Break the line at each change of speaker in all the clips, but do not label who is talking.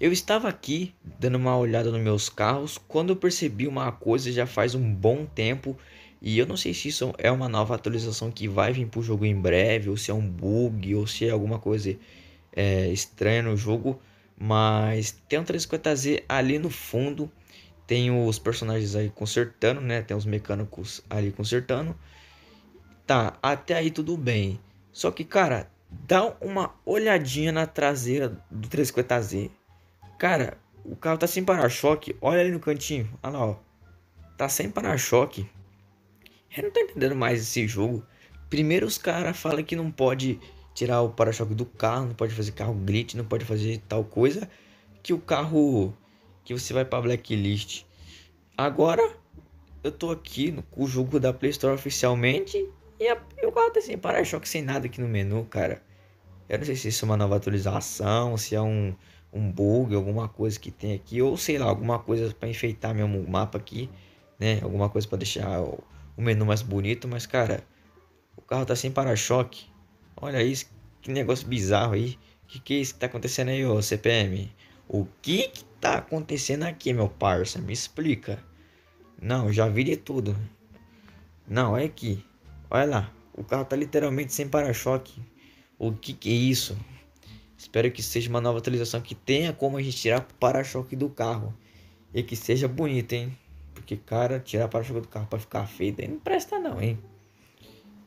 Eu estava aqui dando uma olhada nos meus carros quando eu percebi uma coisa já faz um bom tempo e eu não sei se isso é uma nova atualização que vai vir para o jogo em breve ou se é um bug ou se é alguma coisa é, estranha no jogo, mas tem um 350Z ali no fundo, tem os personagens aí consertando, né? Tem os mecânicos ali consertando. Tá, até aí tudo bem. Só que, cara, dá uma olhadinha na traseira do 350Z Cara, o carro tá sem para-choque. Olha ali no cantinho. Olha lá, ó. Tá sem para-choque. Eu não tô entendendo mais esse jogo. Primeiro os caras falam que não pode tirar o para-choque do carro, não pode fazer carro glitch, não pode fazer tal coisa. Que o carro. que você vai pra blacklist. Agora, eu tô aqui no o jogo da Play Store oficialmente. E o carro tá sem para-choque sem nada aqui no menu, cara. Eu não sei se isso é uma nova atualização, se é um um bug, alguma coisa que tem aqui, ou sei lá, alguma coisa para enfeitar mesmo o mapa aqui, né? Alguma coisa para deixar o, o, menu mais bonito, mas cara, o carro tá sem para-choque. Olha isso, que negócio bizarro aí. Que que é isso que tá acontecendo aí, ô CPM? O que que tá acontecendo aqui, meu parça? Me explica. Não, já vi de tudo. Não, olha aqui. Olha lá. O carro tá literalmente sem para-choque. O que que é isso? Espero que seja uma nova atualização que tenha como a gente tirar o para-choque do carro. E que seja bonito, hein? Porque, cara, tirar para-choque do carro para ficar feio, daí não presta não, hein?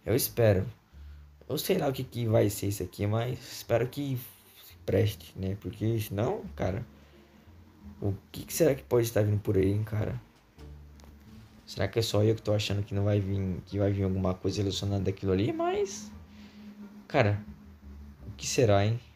Eu espero. Eu sei lá o que, que vai ser isso aqui, mas espero que preste, né? Porque senão, cara, o que, que será que pode estar vindo por aí, hein, cara? Será que é só eu que tô achando que não vai vir, que vai vir alguma coisa relacionada àquilo ali, mas cara, o que será, hein?